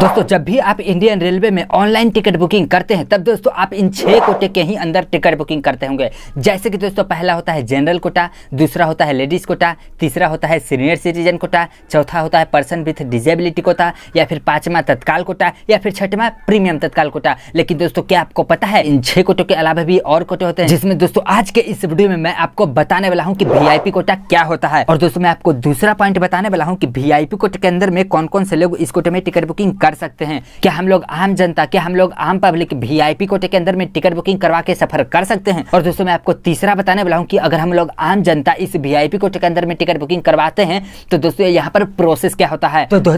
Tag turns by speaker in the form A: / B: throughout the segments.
A: दोस्तों जब भी आप इंडियन रेलवे में ऑनलाइन टिकट बुकिंग करते हैं तब दोस्तों आप इन छह कोटे के ही अंदर टिकट बुकिंग करते होंगे जैसे कि दोस्तों पहला होता है जनरल कोटा दूसरा होता है लेडीज़ कोटा तीसरा होता है सीनियर सिटीजन कोटा चौथा होता है पर्सन विथ डिजेबिलिटी कोटा या फिर पांचवा तत्काल कोटा या फिर छठवा प्रीमियम तत्काल कोटा लेकिन दोस्तों क्या आपको पता है इन छह कोटों के अलावा भी और कोटे होते हैं जिसमें दोस्तों आज के इस वीडियो में मैं आपको बताने वाला हूँ की वी कोटा क्या होता है और दोस्तों मैं आपको दूसरा पॉइंट बताने वाला हूँ की वी कोटे के अंदर में कौन कौन से लोग इस कोटे में टिकट बुकिंग कर सकते हैं क्या हम लोग आम जनता क्या हम लोग आम पब्लिक वीआईपी कोटे के अंदर में टिकट बुकिंग करवा के सफर कर सकते हैं और दोस्तों मैं आपको तीसरा बताने वाला हूँ कि अगर हम लोग आम जनता इस वीआईपी कोटे के अंदर में टिकट बुकिंग करवाते हैं तो दोस्तों यहाँ पर प्रोसेस क्या होता है तो दो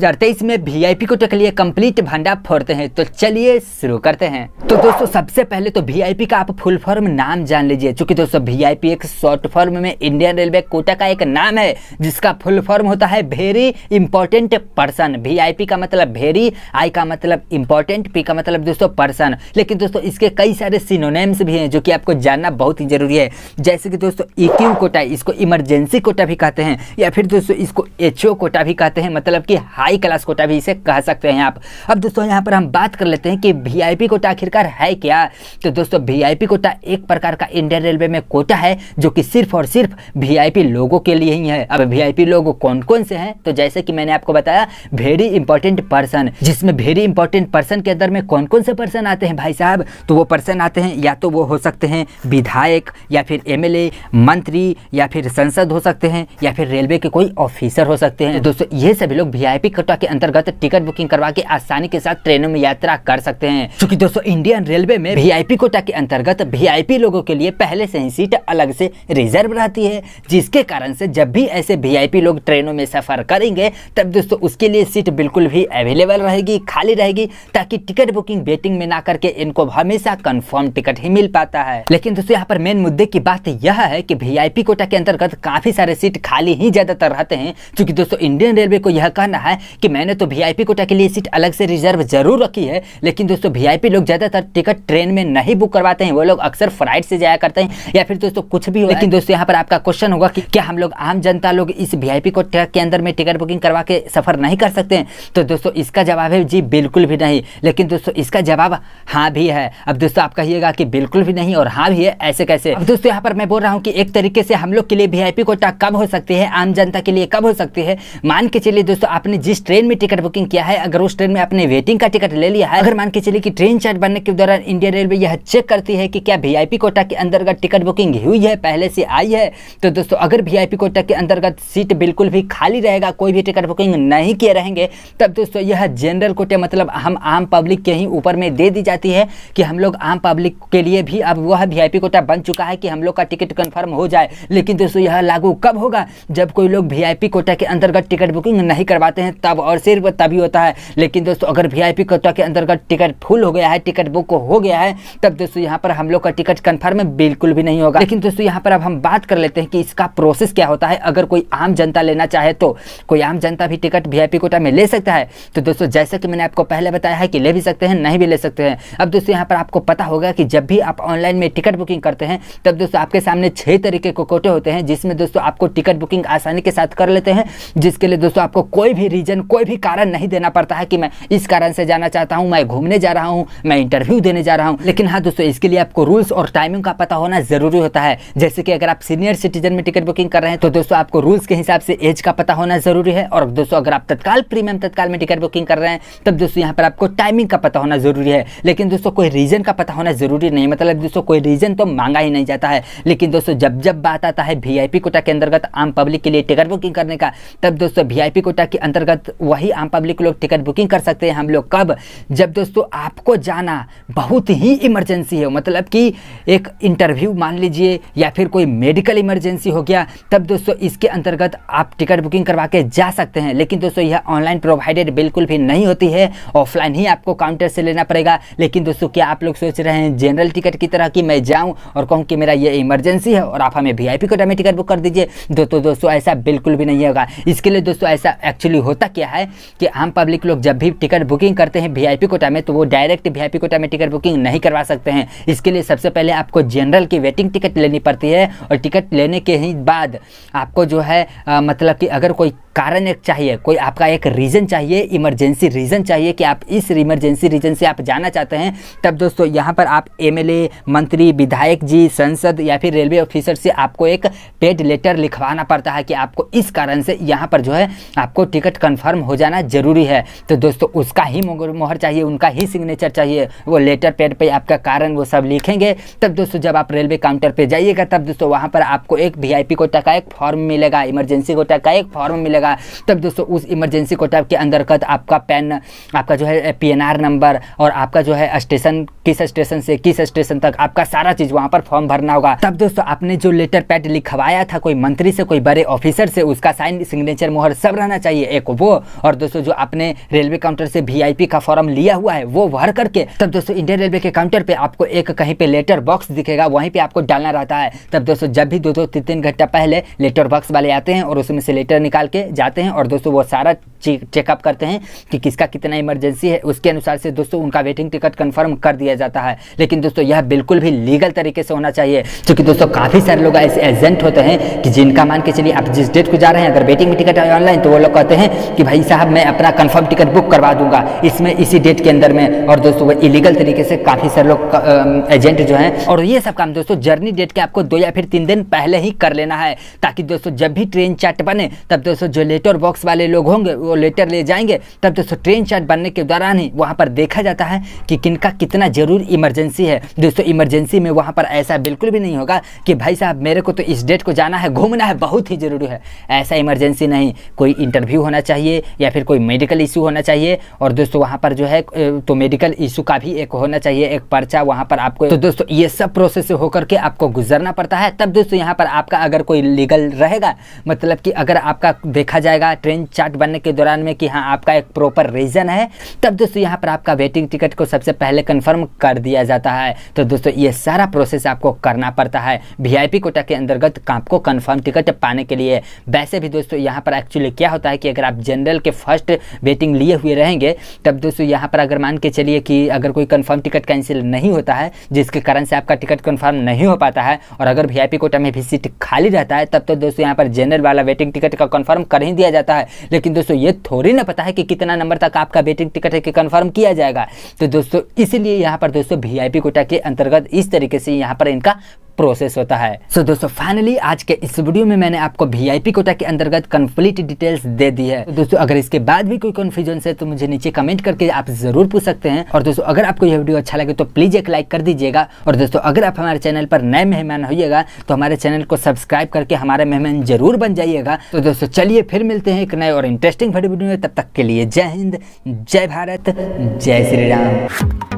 A: में वीआईपी कोटे के लिए कम्प्लीट भंडा फोड़ते हैं तो चलिए शुरू करते हैं तो दोस्तों सबसे पहले तो वीआईपी का आप फुल फॉर्म नाम जान लीजिए चूंकि दोस्तों वीआईपी एक शॉर्ट फॉर्म में इंडियन रेलवे कोटा का एक नाम है जिसका फुल फॉर्म होता है वेरी इंपॉर्टेंट पर्सन वीआईपी का मतलब वेरी आई का मतलब इंपॉर्टेंट पी का मतलब दोस्तों पर्सन लेकिन दोस्तों इसके कई सारे सिनोनेम्स भी हैं जो कि आपको जानना बहुत ही जरूरी है जैसे कि दोस्तों इक्यू e कोटा इसको इमरजेंसी कोटा भी कहते हैं या फिर दोस्तों इसको एच कोटा भी कहते हैं मतलब कि हाई क्लास कोटा भी इसे कह सकते हैं आप अब दोस्तों यहाँ पर हम बात कर लेते हैं कि वी कोटा आखिरकार है क्या तो दोस्तों वी कोटा एक प्रकार का इंडियन रेलवे में कोटा है जो कि सिर्फ और सिर्फ वी लोगों के लिए ही है अब वी लोग कौन कौन से हैं तो जैसे कि मैंने आपको बताया वेरी इंपॉर्टेंट पर्सन जिसमें वेरी इंपॉर्टेंट पर्सन के अंदर में कौन कौन से पर्सन आते हैं भाई साहब तो वो पर्सन आते हैं या तो वो हो सकते हैं विधायक या फिर एमएलए मंत्री या फिर संसद हो सकते हैं या फिर रेलवे के कोई ऑफिसर हो सकते हैं दोस्तों ये सभी लोग वी कोटा के अंतर्गत टिकट बुकिंग करवा के आसानी के साथ ट्रेनों में यात्रा कर सकते हैं क्योंकि दोस्तों इंडियन रेलवे में वी कोटा के अंतर्गत वी लोगों के लिए पहले से ही सीट अलग से रिजर्व रहती है जिसके कारण से जब भी ऐसे वी लोग ट्रेनों में सफर करेंगे तब दोस्तों उसके लिए सीट बिल्कुल भी अवेलेबल रहेगी खाली रहेगी ताकि टिकट बुकिंग बेटिंग में ना करके इनको हमेशा कंफर्म टिकट ही मिल पाता है लेकिन दोस्तों यहाँ पर मेन मुद्दे की बात यह है कि वीआईपी कोटा के अंतर्गत काफी सारे सीट खाली ही ज्यादातर रहते हैं क्योंकि दोस्तों इंडियन रेलवे को यह कहना है कि मैंने तो वीआईपी कोटा के लिए सीट अलग से रिजर्व जरूर रखी है लेकिन दोस्तों वीआईपी लोग ज्यादातर टिकट ट्रेन में नहीं बुक करवाते हैं वो लोग अक्सर फ्लाइट से जाया करते हैं या फिर दोस्तों कुछ भी हो लेकिन दोस्तों यहाँ पर आपका क्वेश्चन होगा कि क्या हम लोग आम जनता लोग इस वीआईपी कोटा के अंदर में टिकट बुकिंग करवा के सफर नहीं कर सकते हैं तो दोस्तों इसका जवाब जवाब है जी बिल्कुल भी नहीं लेकिन दोस्तों इसका जवाब हाँ भी है अब दोस्तों आप कहिएगा कि बिल्कुल भी नहीं और हाँ भी है ऐसे कैसे अब दोस्तों यहाँ पर मैं बोल रहा हूँ कि एक तरीके से हम लोग के लिए वी कोटा कब हो सकती है आम जनता के लिए कब हो सकती है मान के चलिए दोस्तों आपने जिस ट्रेन में टिकट बुकिंग किया है अगर उस ट्रेन में आपने वेटिंग का टिकट ले लिया है अगर मान के चलिए कि ट्रेन चार्ट बनने के दौरान इंडियन रेलवे यह चेक करती है कि क्या वी कोटा के अंतर्गत टिकट बुकिंग हुई है पहले से आई है तो दोस्तों अगर वी कोटा के अंतर्गत सीट बिल्कुल भी खाली रहेगा कोई भी टिकट बुकिंग नहीं किए रहेंगे तब दोस्तों यह जनरल कोटे मतलब हम आम पब्लिक के ही ऊपर में दे दी जाती है कि हम लोग आम पब्लिक के लिए भी अब वह वी कोटा बन चुका है कि हम लोग का टिकट कन्फर्म हो जाए लेकिन दोस्तों यह लागू कब होगा जब कोई लोग वी कोटा के अंतर्गत टिकट बुकिंग नहीं करवाते हैं तब और सिर्फ तभी होता है लेकिन दोस्तों अगर वी कोटा के अंतर्गत टिकट फुल हो गया है टिकट बुक हो गया है तब दोस्तों यहाँ पर हम लोग का टिकट कन्फर्म बिल्कुल भी नहीं होगा लेकिन दोस्तों यहाँ पर अब हम बात कर लेते हैं कि इसका प्रोसेस क्या होता है अगर कोई आम जनता लेना चाहे तो कोई आम जनता भी टिकट वी कोटा में ले सकता है तो दोस्तों जैसा कि मैंने आपको पहले बताया है कि ले भी सकते हैं नहीं भी ले सकते हैं अब दोस्तों यहाँ पर आपको पता होगा कि जब भी आप ऑनलाइन में टिकट बुकिंग करते हैं तब दोस्तों आपके सामने छः तरीके के कोटे होते हैं जिसमें दोस्तों आपको टिकट बुकिंग आसानी के साथ कर लेते हैं जिसके लिए दोस्तों आपको कोई भी रीज़न कोई भी कारण नहीं देना पड़ता है कि मैं इस कारण से जाना चाहता हूँ मैं घूमने जा रहा हूँ मैं इंटरव्यू देने जा रहा हूँ लेकिन हाँ दोस्तों इसके लिए आपको रूल्स और टाइमिंग का पता होना ज़रूरी होता है जैसे कि अगर आप सीनियर सिटीजन में टिकट बुकिंग कर रहे हैं तो दोस्तों आपको रूल्स के हिसाब से एज का पता होना ज़रूरी है और दोस्तों अगर आप तत्काल प्रीमियम तत्काल में टिकट बुकिंग कर रहे हैं रहे हैं तब दोस्तों यहाँ पर आपको टाइमिंग का पता होना ज़रूरी है लेकिन दोस्तों कोई रीज़न का पता होना ज़रूरी नहीं मतलब दोस्तों कोई रीज़न तो मांगा ही नहीं जाता है लेकिन दोस्तों जब जब बात आता है वीआईपी कोटा के अंतर्गत आम पब्लिक के लिए टिकट बुकिंग करने का तब दोस्तों वीआईपी कोटा के अंतर्गत वही आम पब्लिक लोग टिकट बुकिंग कर सकते हैं हम लोग कब जब दोस्तों आपको जाना बहुत ही इमरजेंसी है मतलब कि एक इंटरव्यू मान लीजिए या फिर कोई मेडिकल इमरजेंसी हो गया तब दोस्तों इसके अंतर्गत आप टिकट बुकिंग करवा के जा सकते हैं लेकिन दोस्तों यह ऑनलाइन प्रोवाइडेड बिल्कुल भी नहीं नहीं होती है ऑफलाइन ही आपको काउंटर से लेना पड़ेगा लेकिन दोस्तों क्या आप लोग सोच रहे हैं जनरल टिकट की तरह कि मैं जाऊँ और कहूँ कि मेरा ये इमरजेंसी है और आप हमें वी आई कोटा में टिकट बुक कर दीजिए दोस्तों दोस्तों ऐसा बिल्कुल भी नहीं होगा इसके लिए दोस्तों ऐसा एक्चुअली होता क्या है कि आम पब्लिक लोग जब भी टिकट बुकिंग करते हैं वी कोटा में तो वो डायरेक्ट वी कोटा में टिकट बुकिंग नहीं करवा सकते हैं इसके लिए सबसे पहले आपको जनरल की वेटिंग टिकट लेनी पड़ती है और टिकट लेने के ही बाद आपको जो है आ, मतलब कि अगर कोई कारण एक चाहिए कोई आपका एक रीज़न चाहिए इमरजेंसी रीज़न चाहिए कि आप इस इमरजेंसी रीज़न से आप जाना चाहते हैं तब दोस्तों यहाँ पर आप एमएलए मंत्री विधायक जी संसद या फिर रेलवे ऑफिसर से आपको एक पेड लेटर लिखवाना पड़ता है कि आपको इस कारण से यहाँ पर जो है आपको टिकट कन्फर्म हो जाना ज़रूरी है तो दोस्तों उसका ही मोहर चाहिए उनका ही सिग्नेचर चाहिए वो लेटर पेड पर पे आपका कारण वो सब लिखेंगे तब दोस्तों जब आप रेलवे काउंटर पर जाइएगा तब दोस्तों वहाँ पर आपको एक वी को टका एक फॉर्म मिलेगा इमरजेंसी को टका एक फॉर्म मिलेगा जाएगा तब दोस्तों उस इमरजेंसी कोटा के अंतर्गत आपका पैन आपका जो है पी नंबर और आपका जो है स्टेशन किस स्टेशन से किस स्टेशन तक आपका सारा चीज़ वहां पर फॉर्म भरना होगा तब दोस्तों आपने जो लेटर पैड लिखवाया था कोई मंत्री से कोई बड़े ऑफिसर से उसका साइन सिग्नेचर मोहर सब रहना चाहिए एक वो और दोस्तों जो आपने रेलवे काउंटर से वीआईपी का फॉर्म लिया हुआ है वो भर करके तब दोस्तों इंडियन रेलवे के काउंटर पे आपको एक कहीं पे लेटर बॉक्स दिखेगा वहीं पे आपको डालना रहता है तब दोस्तों जब भी दो दो तीन तीन घंटा पहले लेटर बॉक्स वाले आते हैं और उसमें से लेटर निकाल के जाते हैं और दोस्तों वो सारा चेकअप करते हैं कि किसका कितना इमरजेंसी है उसके अनुसार से दोस्तों उनका वेटिंग टिकट कन्फर्म कर दिया जाता है लेकिन दोस्तों यह बिल्कुल भी लीगल तरीके से होना चाहिए क्योंकि दोस्तों काफ़ी सारे लोग ऐसे एजेंट होते हैं कि जिनका मान के चलिए आप जिस डेट को जा रहे हैं अगर वेटिंग में टिकट है ऑनलाइन तो वो लोग कहते हैं कि भाई साहब मैं अपना कन्फर्म टिकट बुक करवा दूंगा इसमें इसी डेट के अंदर में और दोस्तों वो इलीगल तरीके से काफ़ी सारे लोग एजेंट जो हैं और ये सब काम दोस्तों जर्नी डेट के आपको दो या फिर तीन दिन पहले ही कर लेना है ताकि दोस्तों जब भी ट्रेन चार्ट बने तब दोस्तों जो लेटर बॉक्स वाले लोग होंगे वो लेटर ले जाएंगे तब तो ट्रेन चार्ट बनने के दौरान ही वहाँ पर देखा जाता है कि किनका कितना ज़रूर इमरजेंसी है दोस्तों इमरजेंसी में वहाँ पर ऐसा बिल्कुल भी नहीं होगा कि भाई साहब मेरे को तो इस डेट को जाना है घूमना है बहुत ही ज़रूरी है ऐसा इमरजेंसी नहीं कोई इंटरव्यू होना चाहिए या फिर कोई मेडिकल इशू होना चाहिए और दोस्तों वहाँ पर जो है तो मेडिकल इशू का भी एक होना चाहिए एक पर्चा वहाँ पर आपको तो दोस्तों ये सब प्रोसेस होकर के आपको गुजरना पड़ता है तब दोस्तों यहाँ पर आपका अगर कोई लीगल रहेगा मतलब कि अगर आपका देख देखा जाएगा ट्रेन चार्ट बनने के दौरान में कि हाँ आपका एक प्रॉपर रीज़न है तब दोस्तों यहाँ पर आपका वेटिंग टिकट को सबसे पहले कन्फर्म कर दिया जाता है तो दोस्तों ये सारा प्रोसेस आपको करना पड़ता है वी कोटा के अंतर्गत आपको कन्फर्म टिकट पाने के लिए वैसे भी दोस्तों यहाँ पर एक्चुअली क्या होता है कि अगर आप जनरल के फर्स्ट वेटिंग लिए हुए रहेंगे तब दोस्तों यहाँ पर अगर मान के चलिए कि अगर कोई कन्फर्म टिकट कैंसिल नहीं होता है जिसके कारण से आपका टिकट कन्फर्म नहीं हो पाता है और अगर वी कोटा में भी सीट खाली रहता है तब तो दोस्तों यहाँ पर जनरल वाला वेटिंग टिकट का कन्फर्म कर कर ही दिया जाता है लेकिन दोस्तों ये थोड़ी ना पता है कि कितना नंबर तक आपका वेटिंग टिकट है कि कन्फर्म किया जाएगा तो दोस्तों इसीलिए यहाँ पर दोस्तों वी कोटा के अंतर्गत इस तरीके से यहाँ पर इनका प्रोसेस होता है सो so, दोस्तों फाइनली आज के इस वीडियो में मैंने आपको वीआईपी कोटा के अंतर्गत कंप्लीट डिटेल्स दे दी है तो दोस्तों अगर इसके बाद भी कोई कंफ्यूजन है तो मुझे नीचे कमेंट करके आप जरूर पूछ सकते हैं और दोस्तों अगर आपको यह वीडियो अच्छा लगे तो प्लीज एक लाइक कर दीजिएगा और दोस्तों अगर आप हमारे चैनल पर नए मेहमान होइएगा तो हमारे चैनल को सब्सक्राइब करके हमारे मेहमान जरूर बन जाइएगा तो दोस्तों चलिए फिर मिलते हैं एक नए और इंटरेस्टिंग वीडियो में तब तक के लिए जय हिंद जय भारत जय श्री राम